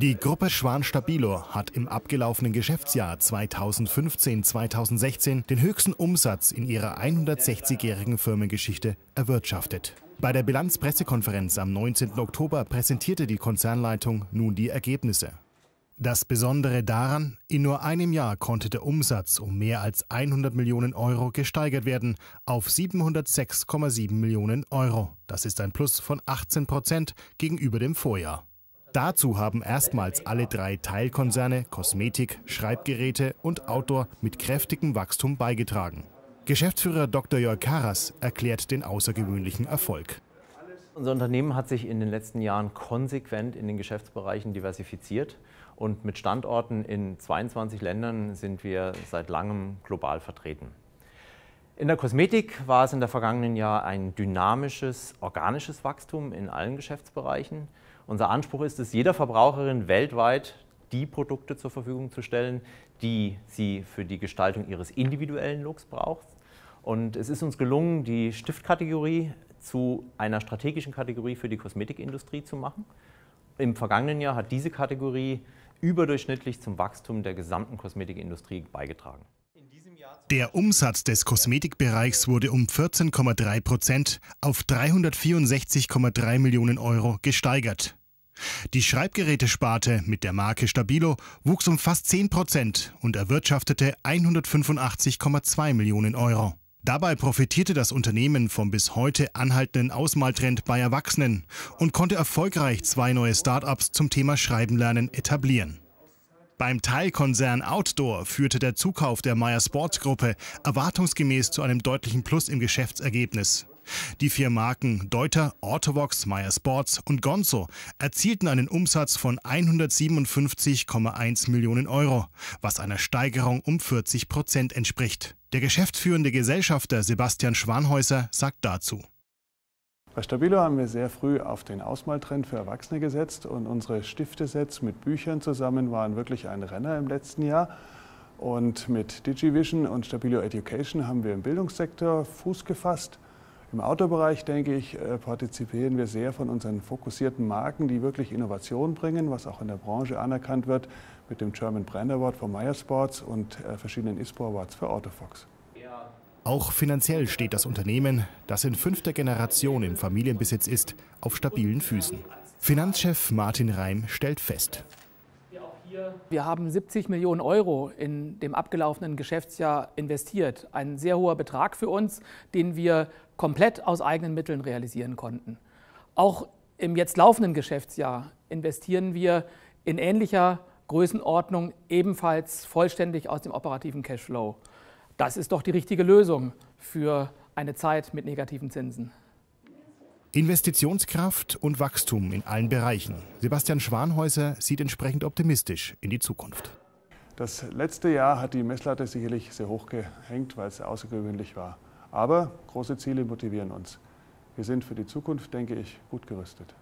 Die Gruppe Schwan Stabilo hat im abgelaufenen Geschäftsjahr 2015-2016 den höchsten Umsatz in ihrer 160-jährigen Firmengeschichte erwirtschaftet. Bei der Bilanzpressekonferenz am 19. Oktober präsentierte die Konzernleitung nun die Ergebnisse. Das Besondere daran, in nur einem Jahr konnte der Umsatz um mehr als 100 Millionen Euro gesteigert werden auf 706,7 Millionen Euro. Das ist ein Plus von 18 Prozent gegenüber dem Vorjahr. Dazu haben erstmals alle drei Teilkonzerne Kosmetik, Schreibgeräte und Outdoor mit kräftigem Wachstum beigetragen. Geschäftsführer Dr. Jörg Karas erklärt den außergewöhnlichen Erfolg. Unser Unternehmen hat sich in den letzten Jahren konsequent in den Geschäftsbereichen diversifiziert und mit Standorten in 22 Ländern sind wir seit langem global vertreten. In der Kosmetik war es in der vergangenen Jahr ein dynamisches, organisches Wachstum in allen Geschäftsbereichen unser Anspruch ist es, jeder Verbraucherin weltweit die Produkte zur Verfügung zu stellen, die sie für die Gestaltung ihres individuellen Looks braucht. Und es ist uns gelungen, die Stiftkategorie zu einer strategischen Kategorie für die Kosmetikindustrie zu machen. Im vergangenen Jahr hat diese Kategorie überdurchschnittlich zum Wachstum der gesamten Kosmetikindustrie beigetragen. Der Umsatz des Kosmetikbereichs wurde um 14,3 Prozent auf 364,3 Millionen Euro gesteigert. Die Schreibgerätesparte mit der Marke Stabilo wuchs um fast 10 Prozent und erwirtschaftete 185,2 Millionen Euro. Dabei profitierte das Unternehmen vom bis heute anhaltenden Ausmaltrend bei Erwachsenen und konnte erfolgreich zwei neue Start-ups zum Thema Schreibenlernen etablieren. Beim Teilkonzern Outdoor führte der Zukauf der Meyer Sports Gruppe erwartungsgemäß zu einem deutlichen Plus im Geschäftsergebnis. Die vier Marken Deuter, Autovox, Meyer Sports und Gonzo erzielten einen Umsatz von 157,1 Millionen Euro, was einer Steigerung um 40 Prozent entspricht. Der geschäftsführende Gesellschafter Sebastian Schwanhäuser sagt dazu. Bei Stabilo haben wir sehr früh auf den Ausmaltrend für Erwachsene gesetzt und unsere Stiftesets mit Büchern zusammen waren wirklich ein Renner im letzten Jahr. Und mit DigiVision und Stabilo Education haben wir im Bildungssektor Fuß gefasst im Autobereich, denke ich, äh, partizipieren wir sehr von unseren fokussierten Marken, die wirklich Innovation bringen, was auch in der Branche anerkannt wird, mit dem German Brand Award von Meyer Sports und äh, verschiedenen ISPO Awards für Autofox. Auch finanziell steht das Unternehmen, das in fünfter Generation im Familienbesitz ist, auf stabilen Füßen. Finanzchef Martin Reim stellt fest, hier. Wir haben 70 Millionen Euro in dem abgelaufenen Geschäftsjahr investiert. Ein sehr hoher Betrag für uns, den wir komplett aus eigenen Mitteln realisieren konnten. Auch im jetzt laufenden Geschäftsjahr investieren wir in ähnlicher Größenordnung ebenfalls vollständig aus dem operativen Cashflow. Das ist doch die richtige Lösung für eine Zeit mit negativen Zinsen. Investitionskraft und Wachstum in allen Bereichen. Sebastian Schwanhäuser sieht entsprechend optimistisch in die Zukunft. Das letzte Jahr hat die Messlatte sicherlich sehr hoch gehängt, weil es außergewöhnlich war. Aber große Ziele motivieren uns. Wir sind für die Zukunft, denke ich, gut gerüstet.